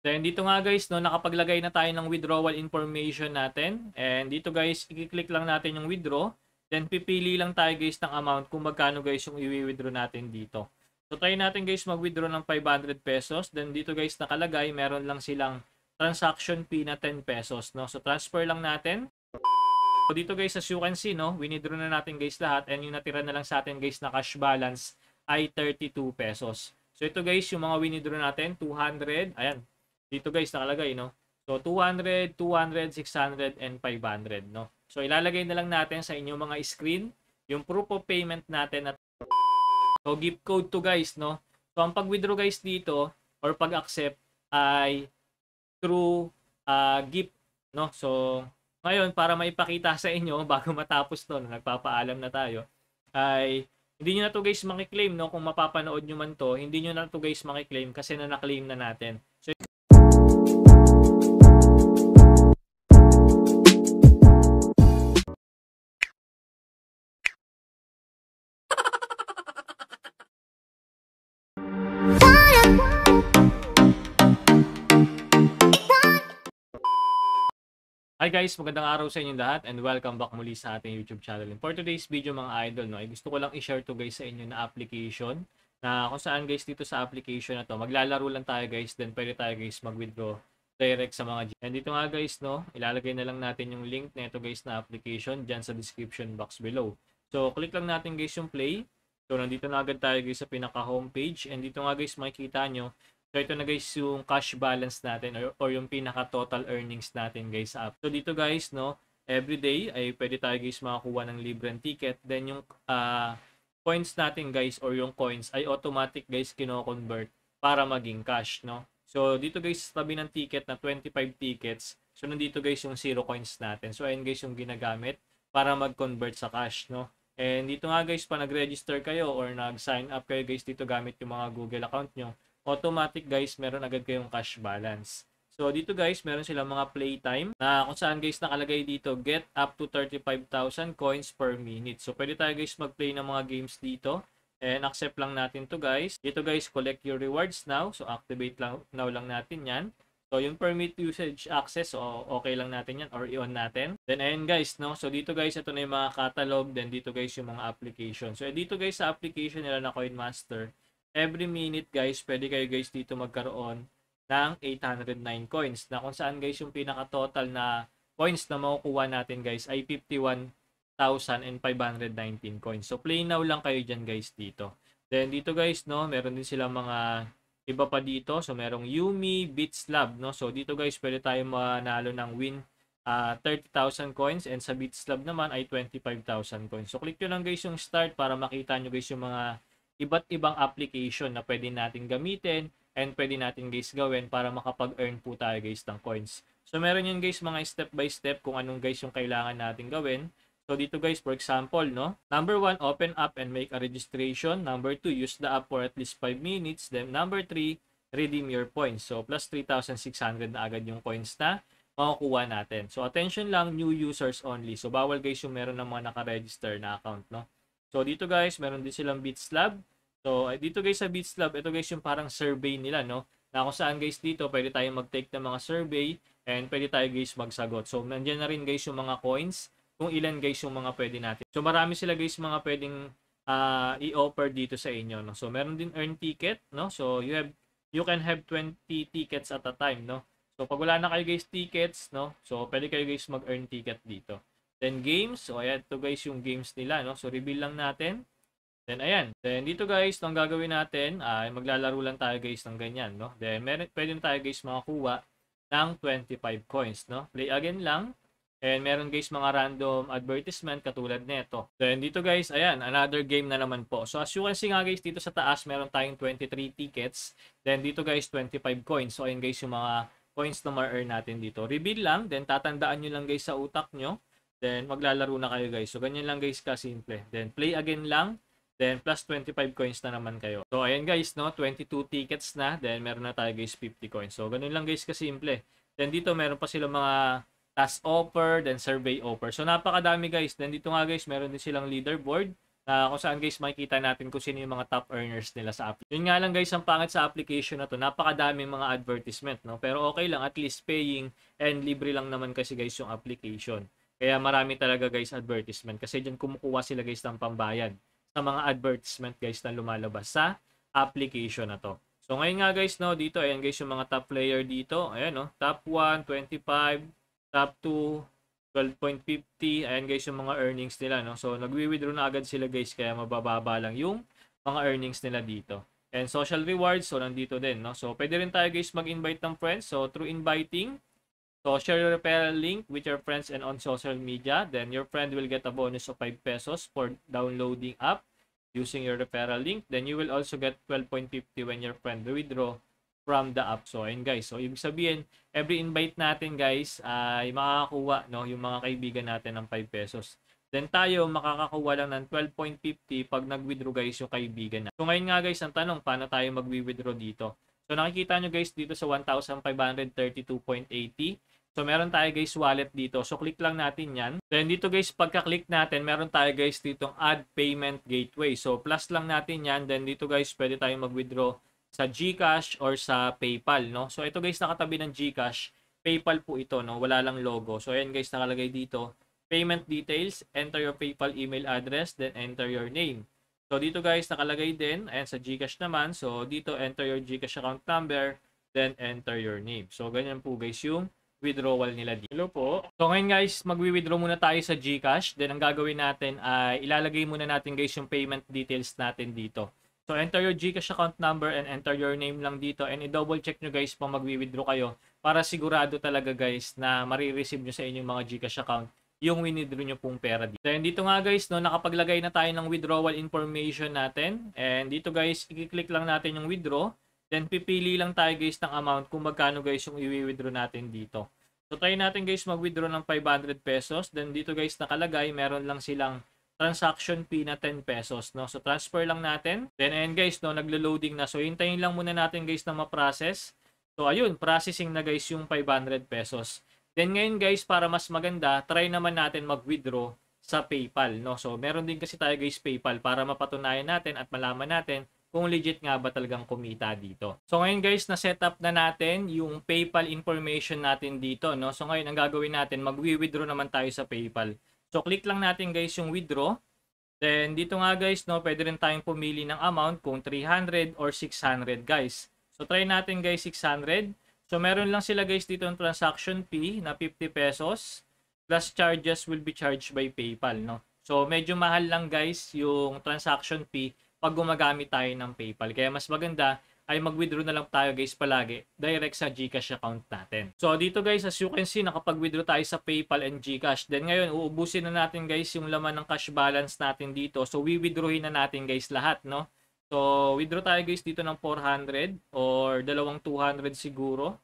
Then dito nga guys, no, nakapaglagay na tayo ng withdrawal information natin. And dito guys, i-click lang natin yung withdraw. Then pipili lang tayo guys ng amount kung magkano guys yung i-withdraw natin dito. So try natin guys mag-withdraw ng 500 pesos. Then dito guys nakalagay, meron lang silang transaction fee na 10 pesos. No? So transfer lang natin. So dito guys, as you can see, no, winidraw na natin guys lahat. And yung natira na lang sa atin guys na cash balance ay 32 pesos. So ito guys, yung mga winidraw natin, 200, ayan, dito guys nakalagay no. So 200, 200, 600 and 500 no. So ilalagay na lang natin sa inyong mga screen yung proof of payment natin at so gift code to guys no. So ang pag-withdraw guys dito or pag-accept ay through uh, gift no. So ngayon para maipakita sa inyo bago matapos 'to, no, nagpapaalam na tayo ay hindi nyo na to guys makiklaim no kung mapapanood nyo man to hindi nyo na to guys makiklaim kasi na naklaim na natin so Hi guys, magandang araw sa inyong lahat and welcome back muli sa ating YouTube channel. And for today's video mga idol, no, ay gusto ko lang i-share to guys sa inyo na application na kung saan guys dito sa application na to, maglalaro lang tayo guys, then pwede tayo guys mag-withdraw direct sa mga And dito nga guys, no, ilalagay na lang natin yung link nito guys na application diyan sa description box below. So, click lang natin guys yung play. So, nandito na agad tayo guys sa pinaka homepage and dito nga guys makikita nyo So ito na guys yung cash balance natin or, or yung pinaka total earnings natin guys sa app. So dito guys no, every day ay pwede tayo guys makakuha ng libreng ticket. Then yung uh, coins natin guys or yung coins ay automatic guys kino-convert para maging cash no. So dito guys tabi ng ticket na 25 tickets. So nandito guys yung 0 coins natin. So ayan guys yung ginagamit para mag-convert sa cash no. And dito nga guys pa nag-register kayo or nag-sign up kayo guys dito gamit yung mga Google account nyo automatic guys, meron agad kayong cash balance. So, dito guys, meron silang mga playtime na kung saan guys nakalagay dito, get up to 35,000 coins per minute. So, pwede tayo guys mag-play ng mga games dito. And accept lang natin to guys. Dito guys, collect your rewards now. So, activate lang, now lang natin yan. So, yung permit usage access, so okay lang natin yan or i-on natin. Then, ayan guys, no? So, dito guys, ito na yung mga catalog. Then, dito guys, yung mga application. So, dito guys, sa application nila na Coin Master, every minute guys, pwede kayo guys dito magkaroon ng 809 coins. Na kung saan guys yung pinaka total na coins na makukuha natin guys ay 51,519 coins. So play now lang kayo dyan guys dito. Then dito guys no, meron din sila mga iba pa dito. So merong Yumi Beats Lab no. So dito guys pwede tayo manalo ng win uh, ah, 30,000 coins and sa Beats Lab naman ay 25,000 coins. So click nyo lang guys yung start para makita nyo guys yung mga iba't ibang application na pwede natin gamitin and pwede natin guys gawin para makapag-earn po tayo guys ng coins. So meron yun guys mga step by step kung anong guys yung kailangan natin gawin. So dito guys, for example, no? Number 1, open up and make a registration. Number 2, use the app for at least 5 minutes. Then number 3, redeem your points. So plus 3,600 na agad yung coins na makukuha natin. So attention lang, new users only. So bawal guys yung meron ng mga naka-register na account, no? So dito guys, meron din silang Beats Lab. So dito guys sa Beats Lab, ito guys yung parang survey nila, no? Na kung saan guys dito, pwede tayong mag-take ng mga survey and pwede tayo guys magsagot. So nandiyan na rin guys yung mga coins, kung ilan guys yung mga pwede natin. So marami sila guys mga pwedeng uh, i-offer dito sa inyo, no? So meron din earn ticket, no? So you have you can have 20 tickets at a time, no? So pag wala na kayo guys tickets, no? So pwede kayo guys mag-earn ticket dito. Then games. So ayan to guys yung games nila no. So reveal lang natin. Then ayan. Then dito guys, 'tong gagawin natin ay uh, maglalaro lang tayo guys ng ganyan no. Then meron pwede na tayo guys makakuha ng 25 coins no. Play again lang. And meron guys mga random advertisement katulad nito. Then dito guys, ayan, another game na naman po. So as you can see nga guys, dito sa taas meron tayong 23 tickets. Then dito guys, 25 coins. So ayan guys yung mga coins na ma-earn natin dito. Reveal lang, then tatandaan nyo lang guys sa utak nyo Then, maglalaro na kayo guys. So, ganyan lang guys ka simple. Then, play again lang. Then, plus 25 coins na naman kayo. So, ayan guys, no? 22 tickets na. Then, meron na tayo guys 50 coins. So, ganun lang guys ka simple. Then, dito meron pa silang mga task offer, then survey offer. So, napakadami guys. Then, dito nga guys, meron din silang leaderboard na kung saan guys makikita natin kung sino yung mga top earners nila sa app. Yun nga lang guys ang pangit sa application na to. Napakadaming mga advertisement no. Pero okay lang at least paying and libre lang naman kasi guys yung application. Kaya marami talaga guys advertisement kasi diyan kumukuha sila guys ng pambayan sa mga advertisement guys na lumalabas sa application na to. So ngayon nga guys no dito ayan guys yung mga top player dito. Ayan no, top 1 25, top 2 12.50. Ayan guys yung mga earnings nila no. So nagwi-withdraw na agad sila guys kaya mabababa lang yung mga earnings nila dito. And social rewards so nandito din no. So pwede rin tayo guys mag-invite ng friends. So through inviting So share your referral link with your friends and on social media. Then your friend will get a bonus of 5 pesos for downloading app using your referral link. Then you will also get 12.50 when your friend withdraw from the app. So ayun guys. So ibig sabihin, every invite natin guys ay makakakuha no, yung mga kaibigan natin ng 5 pesos. Then tayo makakakuha lang ng 12.50 pag nag-withdraw guys yung kaibigan natin. So ngayon nga guys, ang tanong, paano tayo mag-withdraw dito? So nakikita nyo guys dito sa 1,532.80 So, meron tayo guys wallet dito. So, click lang natin yan. Then, dito guys, pagka-click natin, meron tayo guys ditong add payment gateway. So, plus lang natin yan. Then, dito guys, pwede tayo mag-withdraw sa GCash or sa PayPal, no? So, ito guys, nakatabi ng GCash. PayPal po ito, no? Wala lang logo. So, ayan guys, nakalagay dito. Payment details, enter your PayPal email address, then enter your name. So, dito guys, nakalagay din. Ayan, sa GCash naman. So, dito, enter your GCash account number, then enter your name. So, ganyan po guys yung withdrawal nila dito. Hello po. So ngayon guys, magwi-withdraw muna tayo sa GCash. Then ang gagawin natin ay ah, ilalagay muna natin guys yung payment details natin dito. So enter your GCash account number and enter your name lang dito and i-double check nyo guys kung magwi-withdraw kayo para sigurado talaga guys na marireceive nyo sa inyong mga GCash account yung winidrew nyo pong pera dito. So dito nga guys, no, nakapaglagay na tayo ng withdrawal information natin. And dito guys, i-click lang natin yung withdraw. Then pipili lang tayo guys ng amount kung magkano guys yung i-withdraw natin dito. So try natin guys mag-withdraw ng 500 pesos. Then dito guys nakalagay meron lang silang transaction fee na 10 pesos. No? So transfer lang natin. Then ayan guys, no, naglo-loading na. So hintayin lang muna natin guys na ma-process. So ayun, processing na guys yung 500 pesos. Then ngayon guys, para mas maganda, try naman natin mag-withdraw sa PayPal. No? So meron din kasi tayo guys PayPal para mapatunayan natin at malaman natin kung legit nga ba talagang kumita dito. So ngayon guys, na setup na natin yung PayPal information natin dito, no? So ngayon ang gagawin natin, magwi-withdraw naman tayo sa PayPal. So click lang natin guys yung withdraw. Then dito nga guys, no, pwede rin tayong pumili ng amount kung 300 or 600 guys. So try natin guys 600. So meron lang sila guys dito ng transaction fee na 50 pesos plus charges will be charged by PayPal, no? So medyo mahal lang guys yung transaction fee pag gumagamit tayo ng PayPal. Kaya mas maganda ay mag-withdraw na lang tayo guys palagi direct sa GCash account natin. So dito guys as you can see nakapag-withdraw tayo sa PayPal and GCash. Then ngayon uubusin na natin guys yung laman ng cash balance natin dito. So wi-withdrawin na natin guys lahat no. So withdraw tayo guys dito ng 400 or dalawang 200 siguro.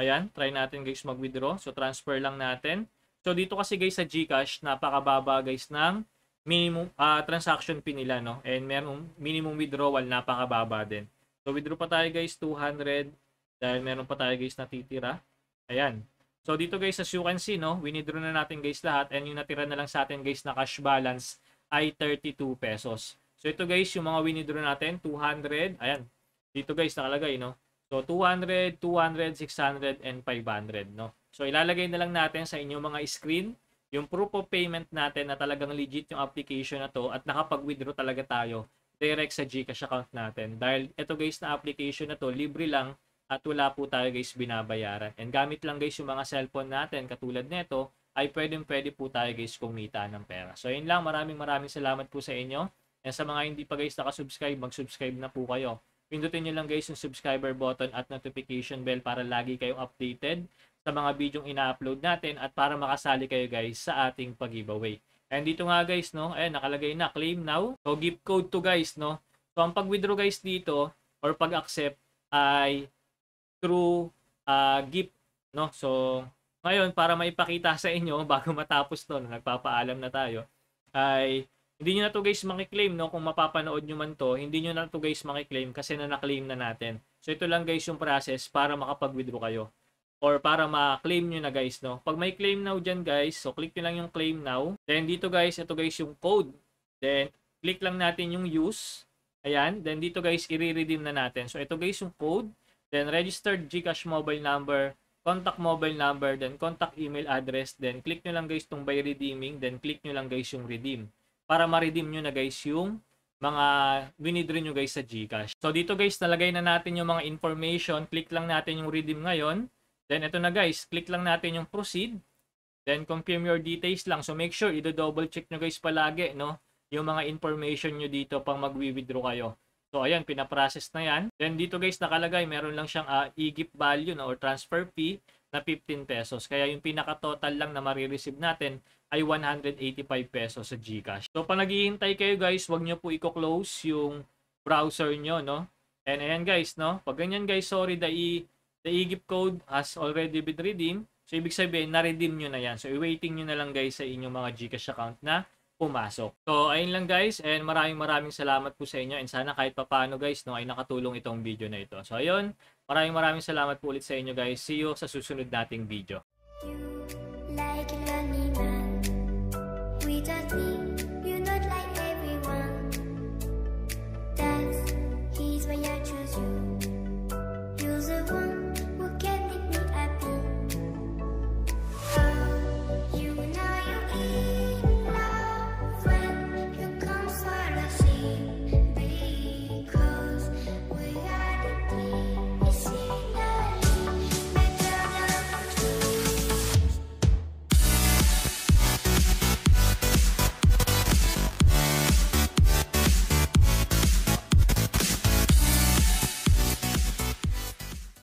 Ayan, try natin guys mag-withdraw. So transfer lang natin. So dito kasi guys sa GCash napakababa guys ng minimum uh, transaction fee nila no and meron minimum withdrawal napakababa din so withdraw pa tayo guys 200 dahil meron pa tayo guys natitira ayan so dito guys as you can see no withdraw na natin guys lahat and yung natira na lang sa atin guys na cash balance ay 32 pesos so ito guys yung mga withdraw natin 200 ayan dito guys nakalagay no so 200 200 600 and 500 no so ilalagay na lang natin sa inyong mga screen yung proof of payment natin na talagang legit yung application na to at nakapag-withdraw talaga tayo direct sa GCash account natin. Dahil ito guys na application na to libre lang at wala po tayo guys binabayaran. And gamit lang guys yung mga cellphone natin katulad nito ay pwedeng pwede po tayo guys kumita ng pera. So yun lang, maraming maraming salamat po sa inyo. And sa mga hindi pa guys nakasubscribe, mag-subscribe na po kayo. Pindutin nyo lang guys yung subscriber button at notification bell para lagi kayong updated sa mga bidyong ina-upload natin at para makasali kayo guys sa ating pag-giveaway. And dito nga guys, no, ayan, eh, nakalagay na, claim now. So, gift code to guys, no. So, ang pag-withdraw guys dito or pag-accept ay through uh, gift, no. So, ngayon, para maipakita sa inyo, bago matapos to, no, nagpapaalam na tayo, ay hindi nyo na to guys makiklaim, no. Kung mapapanood nyo man to, hindi nyo na to guys makiklaim kasi na naklaim na natin. So, ito lang guys yung process para makapag-withdraw kayo or para ma-claim nyo na guys, no? Pag may claim now dyan guys, so click nyo lang yung claim now. Then dito guys, ito guys yung code. Then click lang natin yung use. Ayan. Then dito guys, i-redeem na natin. So ito guys yung code. Then registered Gcash mobile number, contact mobile number, then contact email address. Then click nyo lang guys tong by redeeming. Then click nyo lang guys yung redeem. Para ma-redeem nyo na guys yung mga winidream nyo guys sa Gcash. So dito guys, nalagay na natin yung mga information. Click lang natin yung redeem ngayon. Then ito na guys, click lang natin yung proceed. Then confirm your details lang. So make sure i-double check nyo guys palagi, no? Yung mga information nyo dito pang magwi-withdraw kayo. So ayan, pinaprocess na yan. Then dito guys, nakalagay meron lang siyang uh, e-gift value no, or transfer fee na 15 pesos. Kaya yung pinaka-total lang na marireceive natin ay 185 pesos sa GCash. So pag naghihintay kayo guys, wag nyo po i-close yung browser nyo. No? And ayan guys, no? pag ganyan guys, sorry, the the e code has already been redeemed. So, ibig sabihin, na-redeem nyo na yan. So, i-waiting nyo na lang guys sa inyong mga Gcash account na pumasok. So, ayun lang guys and maraming maraming salamat po sa inyo and sana kahit papano guys no, ay nakatulong itong video na ito. So, ayun, maraming maraming salamat po ulit sa inyo guys. See you sa susunod nating video. You like